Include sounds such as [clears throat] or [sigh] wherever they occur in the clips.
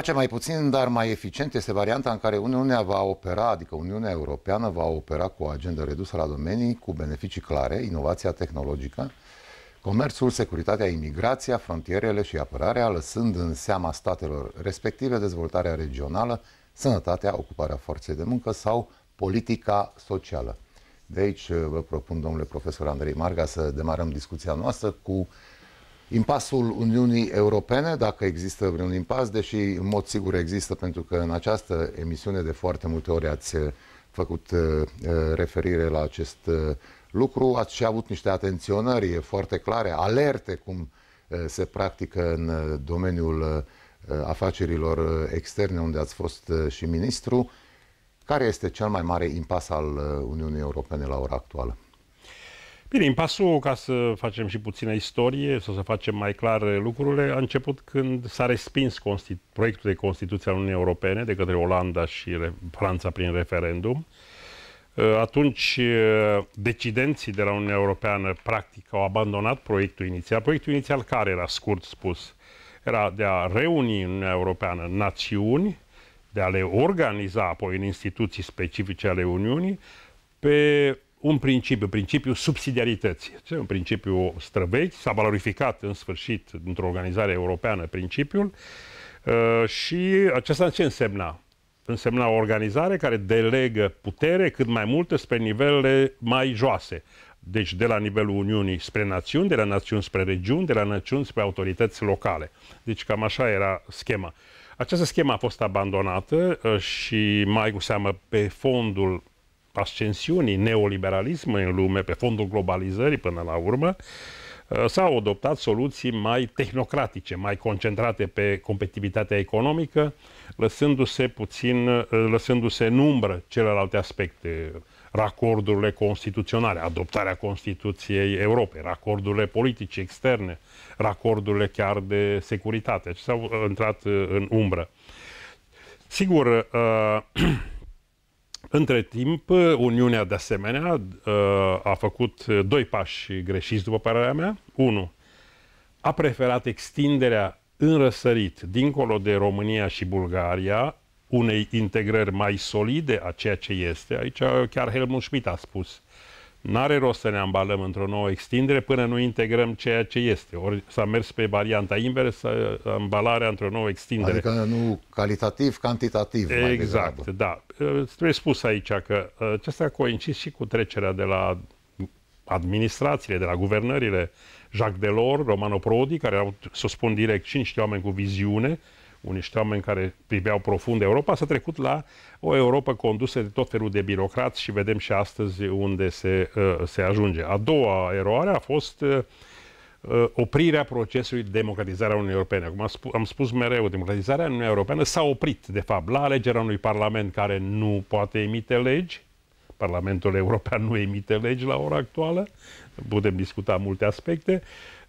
face mai puțin, dar mai eficient este varianta în care Uniunea va opera, adică Uniunea Europeană va opera cu o agendă redusă la domenii cu beneficii clare, inovația tehnologică, comerțul, securitatea, imigrația, frontierele și apărarea, lăsând în seama statelor respective dezvoltarea regională, sănătatea, ocuparea forței de muncă sau politica socială. De aici uh, vă propun, domnule profesor Andrei Marga, să demarăm discuția noastră cu impasul Uniunii Europene, dacă există vreun impas, deși în mod sigur există, pentru că în această emisiune de foarte multe ori ați uh, făcut uh, uh, referire la acest uh, lucru, ați și avut niște atenționări foarte clare, alerte cum uh, se practică în uh, domeniul afacerilor externe, unde ați fost și ministru. Care este cel mai mare impas al Uniunii Europene la ora actuală? Bine, pasul ca să facem și puțină istorie, sau să facem mai clar lucrurile, a început când s-a respins proiectul de Constituție al Uniunii Europene de către Olanda și Franța prin referendum. Uh, atunci, uh, decidenții de la Uniunea Europeană, practic, au abandonat proiectul inițial. Proiectul inițial care era, scurt spus, era de a reuni în Uniunea Europeană națiuni, de a le organiza apoi în instituții specifice ale Uniunii, pe un principiu, principiul subsidiarității. Este un principiu străvechi, s-a valorificat în sfârșit într-o organizare europeană principiul uh, și acesta ce însemna? Însemna o organizare care delegă putere cât mai multe spre nivelele mai joase. Deci de la nivelul Uniunii spre națiuni, de la națiuni spre regiuni, de la națiuni spre autorități locale. Deci cam așa era schema. Această schemă a fost abandonată uh, și mai cu seamă pe fondul ascensiunii neoliberalismului în lume, pe fondul globalizării până la urmă, uh, s-au adoptat soluții mai tehnocratice, mai concentrate pe competitivitatea economică, lăsându-se puțin, uh, lăsându-se în umbră celelalte aspecte, racordurile constituționale, adoptarea Constituției Europei, racordurile politice externe, racordurile chiar de securitate. Deci s-au uh, intrat în umbră. Sigur, uh, [clears throat] Între timp, Uniunea de asemenea ă, a făcut doi pași greșiți, după părerea mea. Unu, a preferat extinderea în răsărit, dincolo de România și Bulgaria, unei integrări mai solide a ceea ce este. Aici chiar Helmut Schmidt a spus uh, N-are rost să ne ambalăm într-o nouă extindere până nu integrăm ceea ce este. Ori s-a mers pe varianta inversă, ambalarea într-o nouă extindere. Adică nu calitativ, cantitativ. Exact, mai da. Trebuie spus aici că uh, acesta a coincis și cu trecerea de la administrațiile, de la guvernările Jacques Delors, Romano Prodi, care au, să spun direct, și niște oameni cu viziune, niște oameni care priveau profund Europa, s-a trecut la o Europa condusă de tot felul de birocrați și vedem și astăzi unde se, uh, se ajunge. A doua eroare a fost uh, uh, oprirea procesului de democratizare a Uniunii Europene. Acum am spus mereu, democratizarea Uniunii Europene s-a oprit, de fapt, la alegerea unui parlament care nu poate emite legi, Parlamentul European nu emite legi la ora actuală, putem discuta multe aspecte.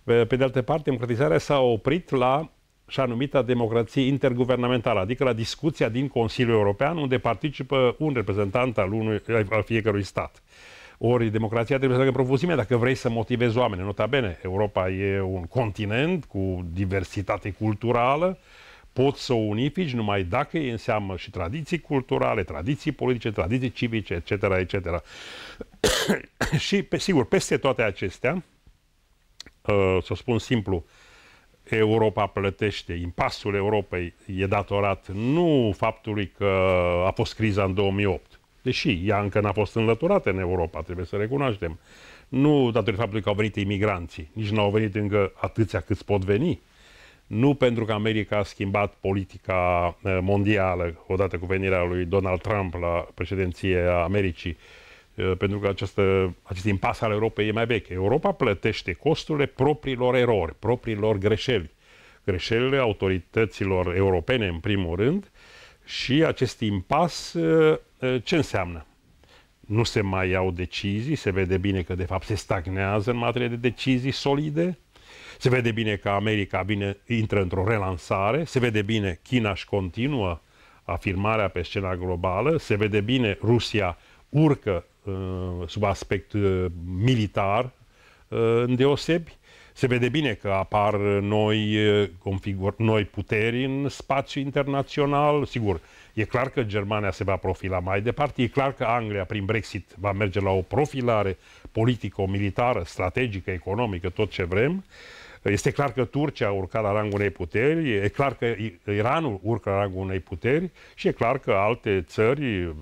Pe de altă parte, democratizarea s-a oprit la și numită democrație interguvernamentală, adică la discuția din Consiliul European, unde participă un reprezentant al, unui, al fiecărui stat. Ori democrația trebuie să facă în dacă vrei să motivezi oamenii. bine. Europa e un continent cu diversitate culturală, poți să o unifici numai dacă e înseamnă și tradiții culturale, tradiții politice, tradiții civice, etc., etc. [coughs] și, pe, sigur, peste toate acestea, uh, să spun simplu, uh, Europa plătește, impasul Europei e datorat nu faptului că a fost criza în 2008, deși ea încă n-a fost înlăturată în Europa, trebuie să recunoaștem, nu datorită faptului că au venit imigranții, nici n-au venit încă atâția câți pot veni, nu pentru că America a schimbat politica eh, mondială odată cu venirea lui Donald Trump la președinție a Americii, Eh, pentru că această, acest impas al Europei e mai vechi. Europa plătește costurile propriilor erori, propriilor greșeli. Greșelile autorităților europene, în primul rând, și acest impas eh, eh, ce înseamnă? Nu se mai iau decizii, se vede bine că de fapt se stagnează în materie de decizii solide, se vede bine că America bine, intră într-o relansare, se vede bine China își continuă afirmarea pe scena globală, se vede bine Rusia urcă Uh, sub aspect uh, militar uh, îndeosebi. Se vede bine că apar noi, configur, noi puteri în spațiu internațional. Sigur, e clar că Germania se va profila mai departe, e clar că Anglia, prin Brexit, va merge la o profilare politico-militară, strategică, economică, tot ce vrem. Uh, este clar că Turcia a urcat la rangul unei puteri, e clar că Iranul urcă la rangul unei puteri și e clar că alte țări, uh,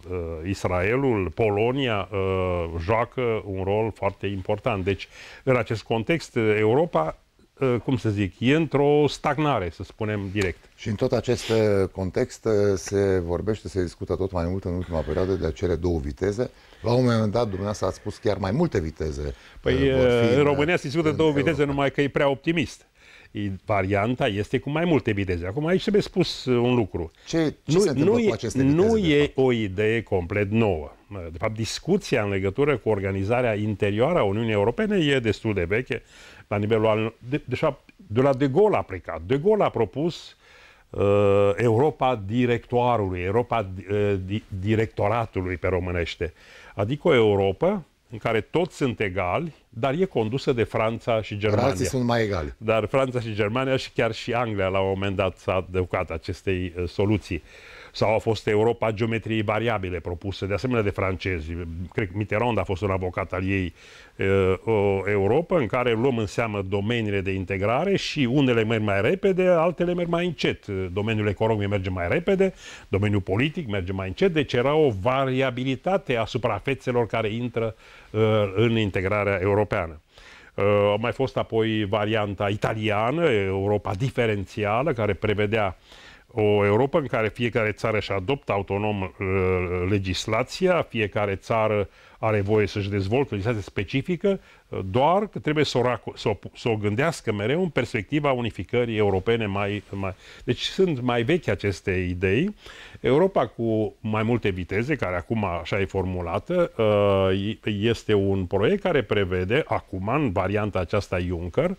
Israelul, Polonia, uh, joacă un rol foarte important. Deci, în acest context, Europa uh, cum să zic, e într-o stagnare, să spunem direct. Și în tot acest context se vorbește, se discută tot mai mult în ultima perioadă de acele două viteze, la un moment dat, dumneavoastră ați spus chiar mai multe viteze. Păi uh, fi, uh, în uh, România se discută două viteze, numai că e prea optimist. Varianta este cu mai multe viteze. Acum aici trebuie spus un lucru. Ce, ce nu, se nu cu e, aceste viteze, Nu e fapt? o idee complet nouă. De fapt, discuția în legătură cu organizarea interioară a Uniunii Europene e destul de veche la nivelul al... De, de, fapt, de la De Gaulle a plecat. De Gaulle a propus uh, Europa directoarului, Europa uh, di, directoratului pe românește. Adică o Europa în care toți sunt egali, dar e condusă de Franța și Germania. Frații sunt mai egali. Dar Franța și Germania și chiar și Anglia la un moment dat s-a adăugat acestei uh, soluții. Sau a fost Europa geometriei variabile propusă de asemenea de francezi. Cred că Mitterrand a fost un avocat al ei uh, o Europa în care luăm în seamă domeniile de integrare și unele merg mai repede, altele merg mai încet. Domeniul economic merge mai repede, domeniul politic merge mai încet, deci era o variabilitate asupra fețelor care intră Uh, în integrarea europeană. Uh, a mai fost apoi varianta italiană, Europa diferențială, care prevedea o Europa în care fiecare țară și adoptă autonom uh, legislația, fiecare țară uh, are voie să-și dezvolte o legislație specifică, doar că trebuie să o, raco- să o, să o gândească mereu în perspectiva unificării europene mai, mai... Deci sunt mai vechi aceste idei. Europa cu mai multe viteze, care acum așa e formulată, uh, este un proiect care prevede, acum, în varianta aceasta Juncker,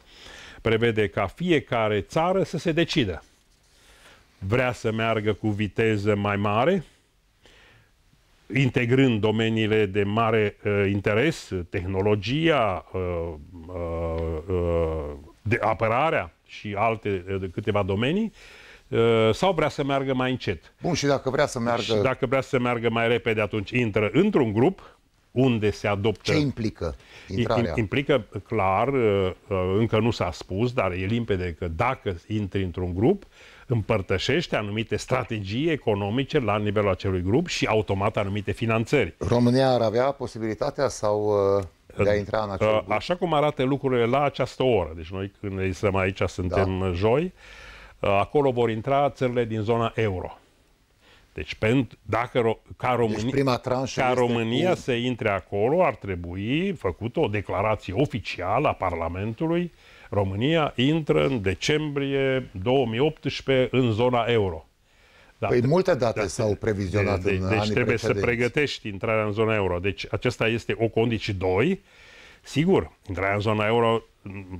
prevede ca fiecare țară să se decidă. Vrea să meargă cu viteză mai mare, integrând domeniile de mare uh, interes, tehnologia, uh, uh, uh de apărarea și alte uh, câteva domenii, uh, sau vrea să meargă mai încet. Bun, și dacă vrea să meargă... Și dacă vrea să meargă mai repede, atunci intră într-un grup unde se adoptă... Ce implică intrarea? Implică, clar, uh, încă nu s-a spus, dar e limpede că dacă intri într-un grup, împărtășește anumite strategii economice la nivelul acelui grup și automat anumite finanțări. România ar avea posibilitatea sau uh, de a intra în uh, acel grup? Așa cum arată lucrurile la această oră, deci noi când ne aici suntem da. joi, uh, acolo vor intra țările din zona euro. Deci, pentru, dacă ca România, deci prima ca România cu... să intre acolo, ar trebui făcută o declarație oficială a Parlamentului uh, România intră în decembrie 2018 în zona euro. Da. Păi multe date da. s-au previzionat de, de, în Deci anii trebuie precedenți. să pregătești intrarea în zona euro. Deci acesta este o condiție 2. Sigur, intrarea în zona euro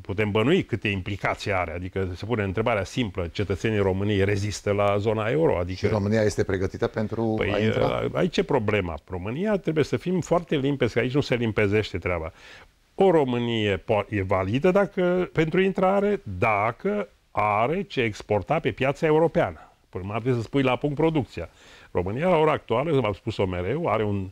putem bănui câte implicații are. Adică se pune întrebarea simplă, cetățenii României rezistă la zona euro. Adică, și România este pregătită pentru păi, a intra? Aici e problema. România trebuie să fim foarte limpezi, că aici nu se limpezește treaba o Românie e validă dacă, pentru intrare dacă are ce exporta pe piața europeană. Până mai trebuie să spui la punct producția. România, la ora actuală, am spus-o mereu, are un,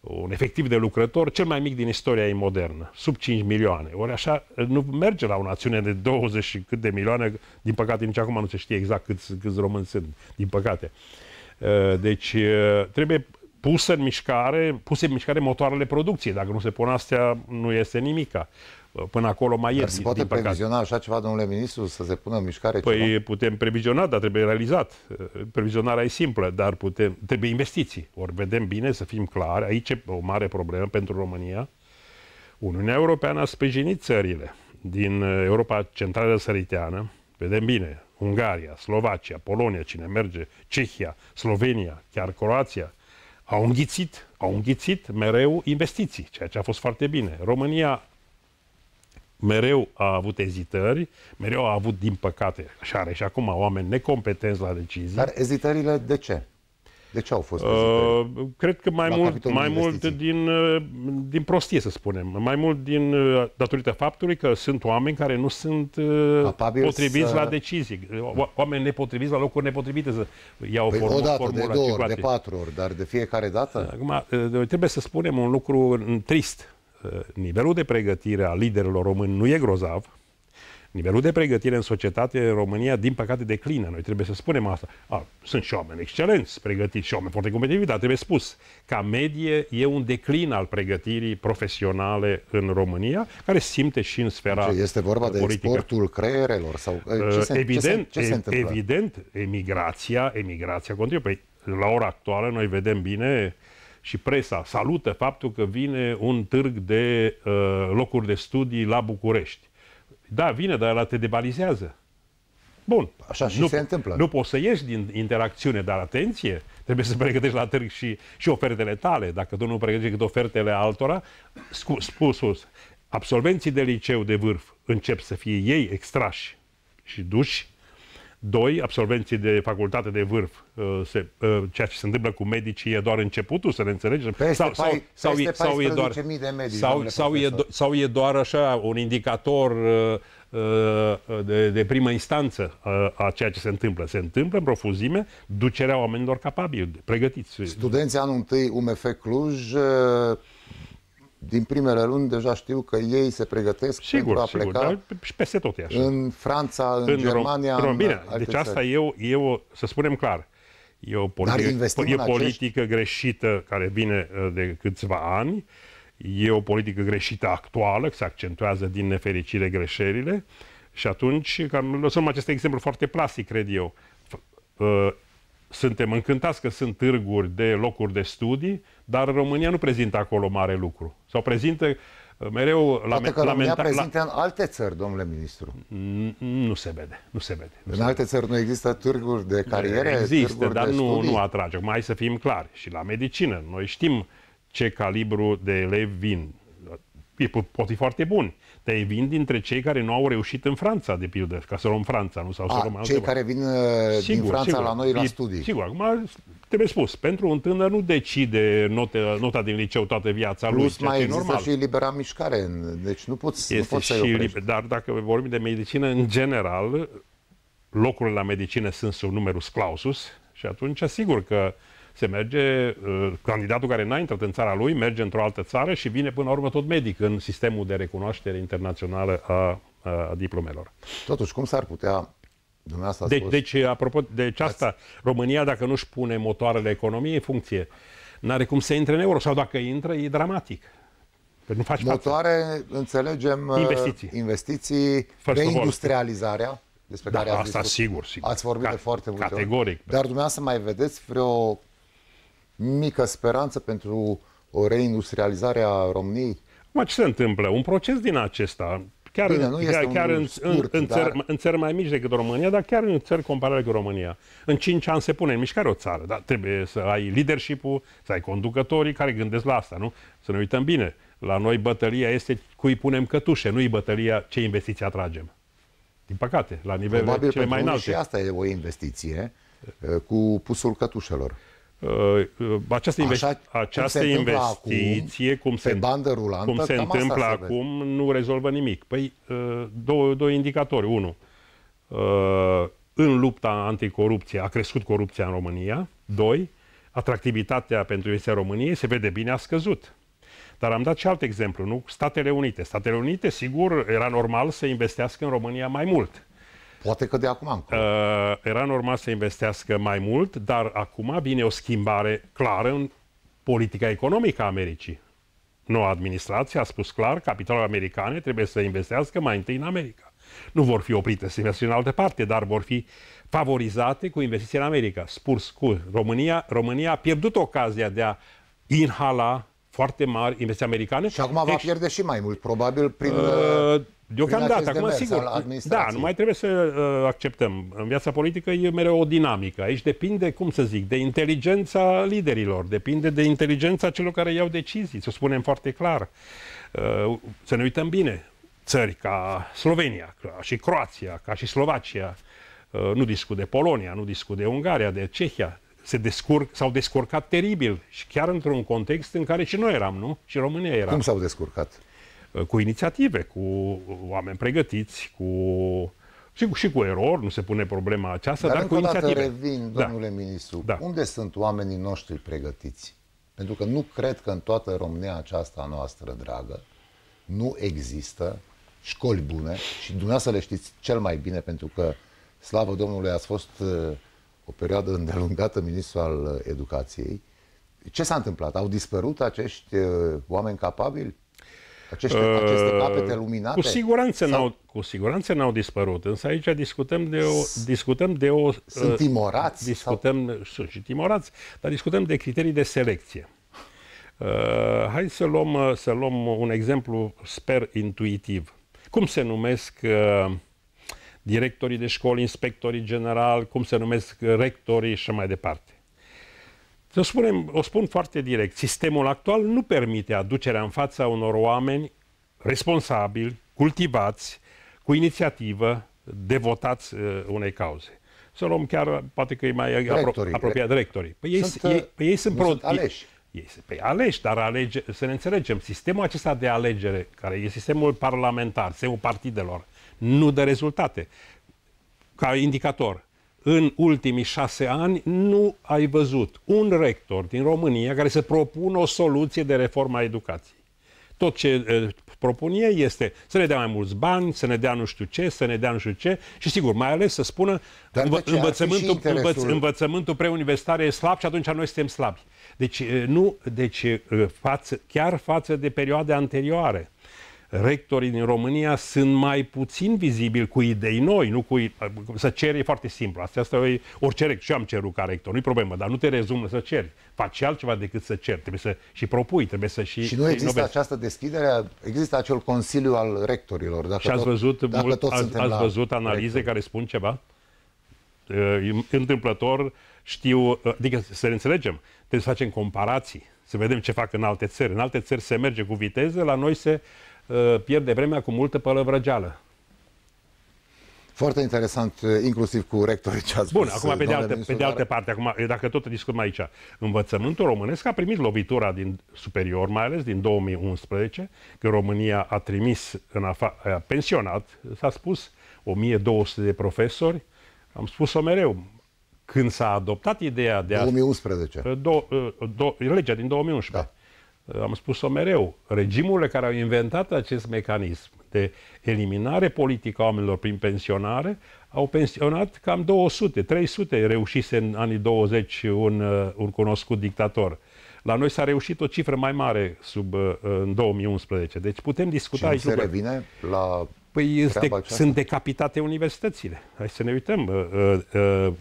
un efectiv de lucrător cel mai mic din istoria ei modernă, sub 5 milioane. Ori așa nu merge la o națiune de 20 și cât de milioane, din păcate nici acum nu se știe exact câți, câți români sunt, din păcate. Deci trebuie pusă în mișcare, puse în mișcare motoarele producției. Dacă nu se pun astea, nu este nimica. Până acolo mai este Dar se poate previziona așa ceva, domnule ministru, să se pună în mișcare Păi ceva? putem previziona, dar trebuie realizat. Previzionarea e simplă, dar putem, trebuie investiții. Ori vedem bine, să fim clari, aici e o mare problemă pentru România. Uniunea Europeană a sprijinit țările din Europa Centrală Săriteană, vedem bine, Ungaria, Slovacia, Polonia, cine merge, Cehia, Slovenia, chiar Croația, au înghițit, au înghițit mereu investiții, ceea ce a fost foarte bine. România mereu a avut ezitări, mereu a avut, din păcate, și are și acum oameni necompetenți la decizii. Dar ezitările de ce? De ce au fost uh, Cred că mai mult, mai mult din, uh, din prostie, să spunem. Mai mult din uh, datorită faptului că sunt oameni care nu sunt uh, Capabil potriviți să... la decizii. Oameni nepotriviți la locuri nepotrivite să iau păi formul, dată, formula de două ori, de patru ori, dar de fiecare dată? Da, acum, trebuie să spunem un lucru trist. Nivelul de pregătire a liderilor români nu e grozav Nivelul de pregătire în societate în România, din păcate, declină. Noi trebuie să spunem asta. A, sunt și oameni excelenți, pregătiți și oameni foarte competitivi, dar trebuie spus, ca medie e un declin al pregătirii profesionale în România, care simte și în sfera ce Este vorba politică. de exportul creierelor? Sau, uh, ce se, evident, ce se, ce se evident, emigrația, emigrația continuă. Păi, la ora actuală noi vedem bine și presa salută faptul că vine un târg de uh, locuri de studii la București. Da, vine, dar ăla te debalizează. Bun. Așa și nu, se întâmplă. Nu poți să ieși din interacțiune, dar atenție, trebuie să pregătești la târg și, și ofertele tale. Dacă tu nu pregătești decât ofertele altora, spus, spusus, absolvenții de liceu de vârf încep să fie ei extrași și duși Doi, absolvenții de facultate de vârf, uh, se, uh, ceea ce se întâmplă cu medicii e doar începutul, să ne înțelegem? Peste sau, sau, păi- e doar, de medici, sau, sau, e do, sau e doar așa un indicator uh, de, de primă instanță a ceea ce se întâmplă. Se întâmplă în profuzime ducerea oamenilor capabili, pregătiți. Studenții anul întâi UMF Cluj din primele luni deja știu că ei se pregătesc sigur, pentru a sigur, pleca. Sigur, și peste tot e așa. În Franța, în, în Germania, Rom- în Bine, deci țări. asta e o, e o, să spunem clar, e o politică, e politică acești... greșită care vine uh, de câțiva ani, e o politică greșită actuală, că se accentuează din nefericire greșelile și atunci, ca, lăsăm acest exemplu foarte plastic, cred eu, uh, suntem încântați că sunt târguri de locuri de studii, dar România nu prezintă acolo mare lucru. Sau prezintă uh, mereu la că România prezintă la... în alte țări, domnule ministru. Nu se vede, nu se vede. în alte țări nu există târguri de cariere, Există, dar nu, nu atrage. Mai să fim clari. Și la medicină, noi știm ce calibru de elevi vin e, pot fi foarte buni, dar ei vin dintre cei care nu au reușit în Franța, de pildă, ca să luăm Franța, nu? Sau să A, luăm cei care vin uh, sigur, din Franța sigur, la noi la e, studii. Sigur, acum trebuie spus, pentru un tânăr nu decide note, nota din liceu toată viața Plus lui. Plus mai există normal. și libera mișcare, deci nu poți, este nu poți să liber, Dar dacă vorbim de medicină, în general, locurile la medicină sunt sub numerus clausus și atunci sigur că uh, se merge, uh, candidatul care n-a intrat în țara lui merge într-o altă țară și vine până la urmă tot medic în sistemul de recunoaștere internațională a, a diplomelor. Totuși, cum s-ar putea Dumneavoastră deci, spus... deci, apropo, deci asta, România, dacă nu-și pune motoarele economiei în funcție, n-are cum să intre în euro sau dacă intră, e dramatic. nu faci Motoare, față. înțelegem, uh, investiții, investiții reindustrializarea, despre da, care ați asta sigur, sigur. Ați vorbit Ca, de foarte multe Categoric. Ori. Da. Dar dumneavoastră mai vedeți vreo mică speranță pentru o reindustrializare a României? Mă, ce se întâmplă? Un proces din acesta, chiar, Bine, nu este chiar în, scurt, în, în, dar... în țări mai mici decât România, dar chiar în țări comparate cu România. În 5 ani se pune în mișcare o țară, dar trebuie să ai leadership-ul, să ai conducătorii care gândesc la asta, nu? Să ne uităm bine. La noi bătălia este cui punem cătușe, nu-i bătălia ce investiții atragem. Din păcate, la nivelul cele mai înalte. și asta e o investiție eh, cu pusul cătușelor. Uh, această, investi- Așa, această cum investiție, acum, cum se, bandă rulantă, cum se întâmplă acum, nu rezolvă nimic. Păi, uh, două, două indicatori. Unu, uh, în lupta anticorupție a crescut corupția în România. Doi, atractivitatea pentru investiția României se vede bine a scăzut. Dar am dat și alt exemplu, nu? Statele Unite. Statele Unite, sigur, era normal să investească în România mai mult. Poate că de acum încolo. Uh, era normal să investească mai mult, dar acum vine o schimbare clară în politica economică a Americii. Noua administrație a spus clar, capitalul americane trebuie să investească mai întâi în America. Nu vor fi oprite să investească în alte parte, dar vor fi favorizate cu investiții în America. Spur cu România, România a pierdut ocazia de a inhala foarte mari investiții americane. Și acum va deci- pierde și mai mult, probabil, prin... Uh, Deocamdată, păi, acum sigur, da, nu mai trebuie să uh, acceptăm. În viața politică e mereu o dinamică. Aici depinde, cum să zic, de inteligența liderilor, depinde de inteligența celor care iau decizii, să spunem foarte clar. Uh, să ne uităm bine, țări ca Slovenia, ca și Croația, ca și Slovacia, uh, nu discut de Polonia, nu discut de Ungaria, de Cehia, se descurc, s-au descurcat teribil și chiar într-un context în care și noi eram, nu? Și România era. Cum s-au descurcat? cu inițiative, cu oameni pregătiți, cu și, și cu erori, nu se pune problema aceasta, dar, dar cu inițiative. Dar revin, da. domnule da. ministru, da. unde sunt oamenii noștri pregătiți? Pentru că nu cred că în toată România aceasta noastră dragă nu există școli bune și dumneavoastră le știți cel mai bine pentru că, slavă Domnului, ați fost uh, o perioadă îndelungată ministru al uh, educației. Ce s-a întâmplat? Au dispărut acești uh, oameni capabili? Aceste, uh, aceste capete luminate? Cu siguranță, sau... n-au, cu siguranță n-au dispărut, însă aici discutăm de o... Discutăm de o uh, sunt timorați? Discutăm, sau... Sunt și timorați, dar discutăm de criterii de selecție. Uh, hai să luăm, uh, să luăm un exemplu, sper, intuitiv. Cum se numesc uh, directorii de școli, inspectorii general, cum se numesc rectorii și mai departe. Să spunem, o spun foarte direct, sistemul actual nu permite aducerea în fața unor oameni responsabili, cultivați, cu inițiativă, devotați uh, unei cauze. Să luăm chiar, poate că e mai directorii. apro- apropiat, directorii. Păi ei sunt, ei, păi ei sunt, sunt aleși. Ei, ei, păi aleși, dar alege, să ne înțelegem, sistemul acesta de alegere, care e sistemul parlamentar, sistemul partidelor, nu dă rezultate. Ca indicator, în ultimii șase ani nu ai văzut un rector din România care să propună o soluție de reformă a educației. Tot ce propun ei este să ne dea mai mulți bani, să ne dea nu știu ce, să ne dea nu știu ce și sigur, mai ales să spună învă, ce, învățământul, învăț, învățământul preuniversitar e slab și atunci noi suntem slabi. Deci, nu, deci față, chiar față de perioade anterioare rectorii din România sunt mai puțin vizibili cu idei noi, nu cu... Să ceri e foarte simplu. Asta, asta e orice rector. Și am cerut ca rector, nu-i problemă, dar nu te rezumă să ceri. Faci altceva decât să ceri. Trebuie să și propui, trebuie să și... Și nu există inovezi. această deschidere? Există acel consiliu al rectorilor. Dacă și ați văzut, tot, mult, tot ați, ați văzut analize rector. care spun ceva? Întâmplător știu... Adică să ne înțelegem, trebuie să facem comparații să vedem ce fac în alte țări. În alte țări se merge cu viteză, la noi se Uh, pierde vremea cu multă pălăvrăgeală. Foarte interesant, uh, inclusiv cu rectorii ce ați Bun, spus, acum pe de, altă, pe de altă parte, acum, dacă tot discutăm aici, învățământul românesc a primit lovitura din superior, mai ales din 2011, când România a trimis, în afa, a pensionat, s-a spus, 1200 de profesori, am spus-o mereu, când s-a adoptat ideea de a... 2011. Uh, do, do, legea din 2011. Da. Eh, am spus-o mereu, regimurile care au inventat acest mecanism de eliminare politică a oamenilor prin pensionare au pensionat cam 200, 300 reușise în anii 20 un, eh, un cunoscut dictator. La noi s-a reușit o cifră mai mare sub, eh, în 2011. Deci putem discuta și aici. se revine la Păi este, sunt decapitate universitățile. Hai să ne uităm.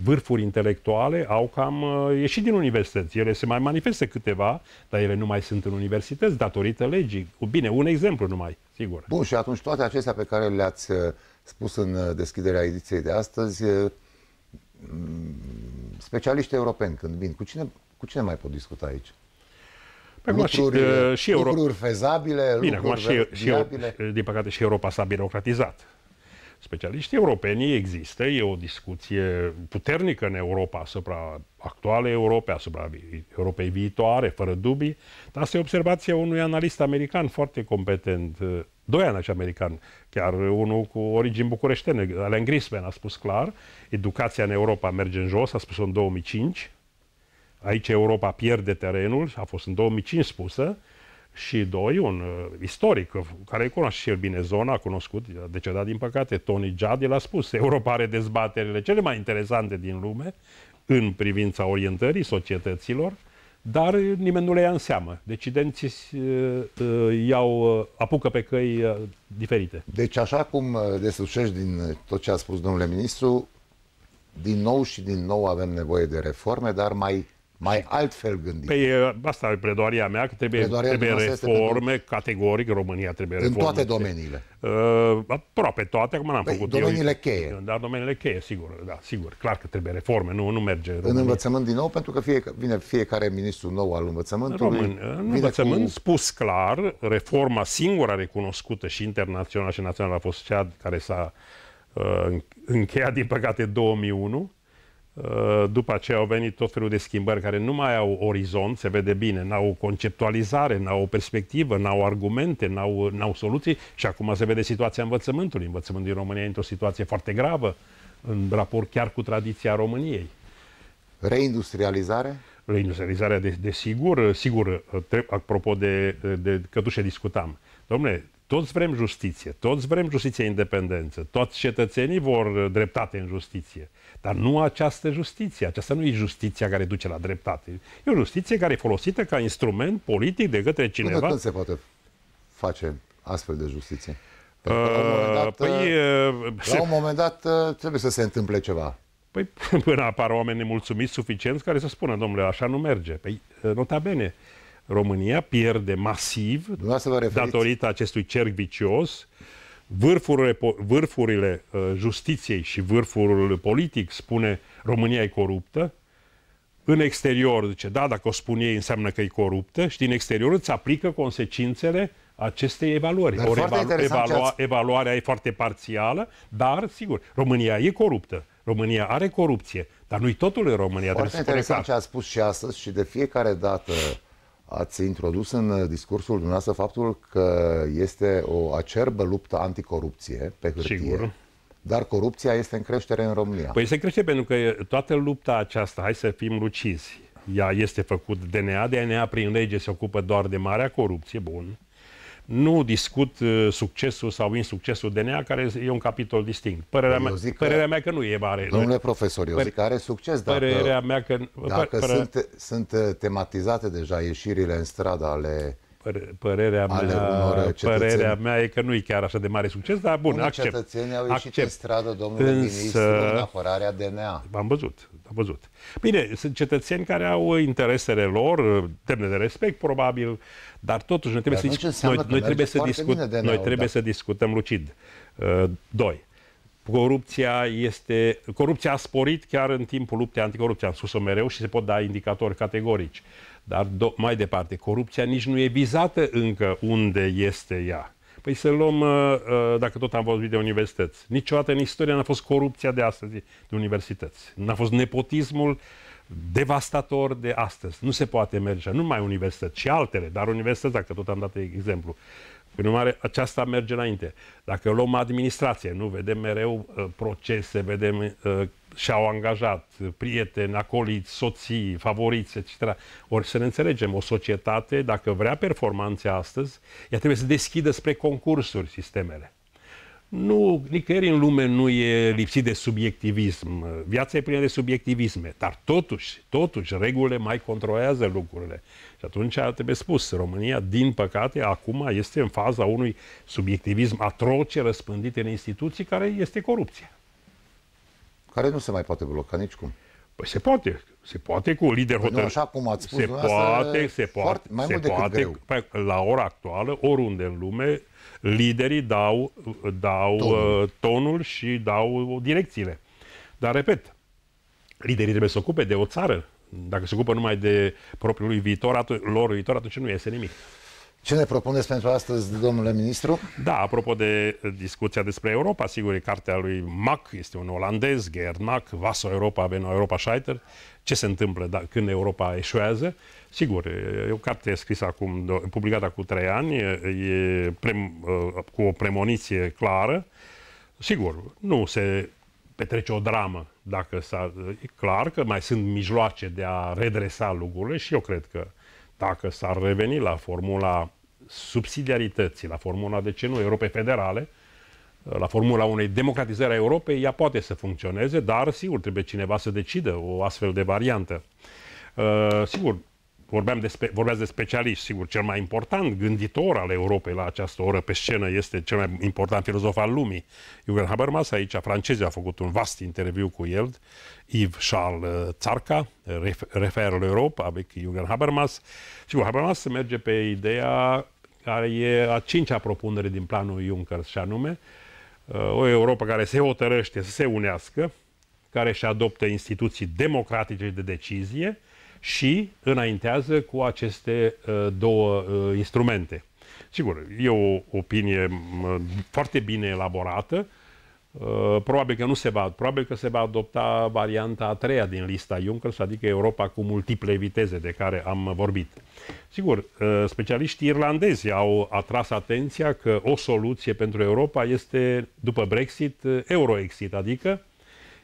Vârfuri intelectuale au cam uh, ieșit din universități. Ele se mai manifestă câteva, dar ele nu mai sunt în universități datorită legii. Bine, un exemplu numai, sigur. Bun, și atunci toate acestea pe care le-ați uh, spus în uh, deschiderea ediției de astăzi, mm, specialiști europeni când vin, cu cine, cu cine mai pot discuta aici? lucruri, și, uh, și Euro... lucruri fezabile, Bine, lucruri și, viabile. și, din păcate și Europa s-a birocratizat. Specialiștii europeni există, e o discuție puternică în Europa asupra actuale Europe, asupra Europei viitoare, fără dubii. Dar asta e observația unui analist american foarte competent, uh, doi ani american, chiar unul cu origini bucureștene, Alan Grisman a spus clar, educația în Europa merge în jos, a spus în 2005, aici Europa pierde terenul, a fost în 2005 spusă, și doi, un uh, istoric uh, care cunoaște și el bine zona, a cunoscut, a decedat din păcate, Tony Judd, el a spus, Europa are dezbaterile cele mai interesante din lume în privința orientării societăților, dar nimeni nu le ia în seamă. Decidenții uh, uh, uh apucă pe căi uh, diferite. Deci așa cum uh, desușești din tot ce a spus domnule ministru, din nou și din nou avem nevoie de reforme, dar mai mai altfel gândit. Păi, asta e predoaria mea, că trebuie, trebuie reforme, pentru... categoric, România trebuie reforme. În toate domeniile. Uh, aproape toate, acum n-am păi, făcut domeniile eu, cheie. Dar domeniile cheie, sigur, da, sigur, clar că trebuie reforme, nu, nu merge România. În învățământ din nou, pentru că fie, vine fiecare ministru nou al învățământului. Român, în învățământ cu... spus clar, reforma singura recunoscută și internațională și națională a fost cea care s-a uh, încheiat, din păcate, 2001, Uh, după aceea au venit tot felul de schimbări care nu mai au orizont, se vede bine, n-au o conceptualizare, n-au o perspectivă, n-au argumente, n-au, n-au soluții și acum se vede situația învățământului. Învățământul din România e într-o situație foarte gravă în raport chiar cu tradiția României. Reindustrializare? Reindustrializarea, desigur, de sigur, sigur apropo de, de cădușe discutam. Domnule, toți vrem justiție, toți vrem justiție independență, toți cetățenii vor uh, dreptate în justiție, dar nu această justiție. Aceasta nu e justiția care duce la dreptate. E o justiție care e folosită ca instrument politic de către cineva. Până când se poate face astfel de justiție? Uh, la, un uh, moment dat, păi, uh, uh la un moment dat trebuie să se întâmple ceva. Păi [laughs] până apar oameni nemulțumiți suficienți care să spună, domnule, așa nu merge. Păi, nota bene, uh, România pierde masiv datorită acestui cerc vicios. Vârfurile, vârfurile uh, justiției și vârful politic spune România e coruptă. În exterior zice, da, dacă o spun ei înseamnă că e coruptă și din exterior îți aplică consecințele acestei evaluări. Dar Ori evalu- evalua- evaluarea e foarte parțială, dar, sigur, România e coruptă. România are corupție, dar nu-i totul în România. Foarte interesant exact. ce a spus și astăzi și de fiecare dată Ați introdus în uh, discursul dumneavoastră faptul că este o acerbă luptă anticorupție pe hârtie. Sigur. Dar corupția este în creștere în România. Păi se crește pentru că uh, toată lupta aceasta, hai să fim lucizi, ea este făcut DNA, DNA prin lege se ocupă doar de marea corupție, bun, nu discut uh, succesul sau insuccesul DNA, care e un capitol distinct. Părerea, mea, părerea că, mea că nu e mare. Domnule profesor, eu păr- zic că are succes, dacă, părerea mea că, dacă părerea, sunt, sunt uh, tematizate deja ieșirile în stradă ale Păr- părerea, mea, unor părerea mea e că nu e chiar așa de mare succes, dar bun, Unii accept. cetățenii au ieșit accept. în stradă, domnule Însă, ministru, în apărarea DNA. Am văzut, am văzut. Bine, sunt cetățeni care au interesele lor, demne de respect, probabil, dar totuși noi trebuie, Dar să, noi, noi trebuie, să, discut, noi trebuie da. să discutăm lucid. Uh, doi. Corupția este. Corupția a sporit chiar în timpul luptei anticorupție. Am spus-o mereu și se pot da indicatori categorici. Dar do- mai departe, corupția nici nu e vizată încă unde este ea. Păi să luăm, uh, uh, dacă tot am vorbit de universități. Niciodată în istorie n-a fost corupția de astăzi de universități. N-a fost nepotismul devastator de astăzi. Nu se poate merge, nu numai universități, ci altele, dar universități, dacă tot am dat exemplu. Prin urmare, aceasta merge înainte. Dacă luăm administrație, nu vedem mereu uh, procese, vedem uh, și-au angajat prieteni, acoliți, soții, favoriți, etc. Ori să ne înțelegem, o societate, dacă vrea performanțe astăzi, ea trebuie să deschidă spre concursuri sistemele. Nu, nicăieri în lume nu e lipsit de subiectivism. Viața e plină de subiectivisme, dar totuși, totuși, regulile mai controlează lucrurile. Și atunci trebuie spus, România, din păcate, acum este în faza unui subiectivism atroce răspândit în instituții, care este corupția. Care nu se mai poate bloca nicicum. Păi se poate. Se poate cu lider păi hotărât. Nu, așa cum ați spus, se poate, se poate, foarte, mai se mult poate, greu. Păi, la ora actuală, oriunde în lume, liderii dau, dau tonul. Uh, tonul și dau direcțiile. Dar, repet, liderii trebuie să ocupe de o țară. Dacă se ocupă numai de propriul viitor, atunci, lor viitor, atunci nu iese nimic. Ce ne propuneți pentru astăzi, domnule ministru? Da, apropo de eh, discuția despre Europa, sigur, e cartea lui Mac, este un olandez, Mac, Vaso Europa, avem Europa Scheiter, ce se întâmplă da, când Europa eșuează. Sigur, eh, e o carte scrisă acum, publicată acum trei ani, eh, e prem, cu o premoniție clară. Sigur, nu se petrece o dramă, dacă s-a, e clar că mai sunt mijloace de a redresa lucrurile și eu cred că dacă s-ar reveni la formula subsidiarității, la formula, de ce nu, Europei Federale, la formula unei democratizări a Europei, ea poate să funcționeze, dar, sigur, trebuie cineva să decidă o astfel de variantă. Uh, sigur, vorbeam de, spe, vorbeați de specialiști, sigur, cel mai important gânditor al Europei la această oră pe scenă este cel mai important filozof al lumii, Jürgen Habermas, aici francezii a făcut un vast interviu cu el, Yves Charles Țarca, Refer l'Europe, avec Jürgen Habermas. Sigur, Habermas merge pe ideea care e a cincea propunere din planul Juncker, și anume uh, o Europa care se hotărăște să se unească, care și adopte instituții democratice de decizie și înaintează cu aceste uh, două uh, instrumente. Sigur, e o opinie foarte bine elaborată, Uh, probabil că nu se va, probabil că se va adopta varianta a treia din lista Juncker, adică Europa cu multiple viteze de care am vorbit. Sigur, uh, specialiștii irlandezi au atras atenția că o soluție pentru Europa este, după Brexit, uh, Euroexit, adică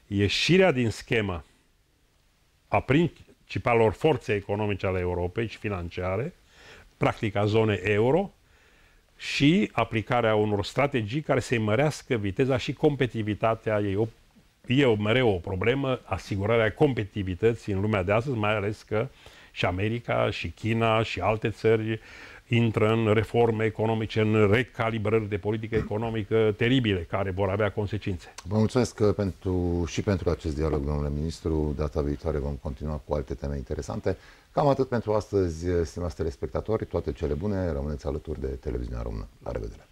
ieșirea din schema a principalor forțe economice ale Europei și financiare, practic a euro, și aplicarea unor strategii care să-i mărească viteza și competitivitatea ei. O, e o, mereu o problemă, asigurarea competitivității în lumea de astăzi, mai ales că și America, și China, și alte țări intră în reforme economice, în recalibrări de politică economică teribile, care vor avea consecințe. Vă mulțumesc uh, pentru, și pentru acest dialog, domnule ministru. Data viitoare vom continua cu alte teme interesante. Cam atât pentru astăzi, stimați telespectatori. Toate cele bune, rămâneți alături de Televiziunea Română. La revedere!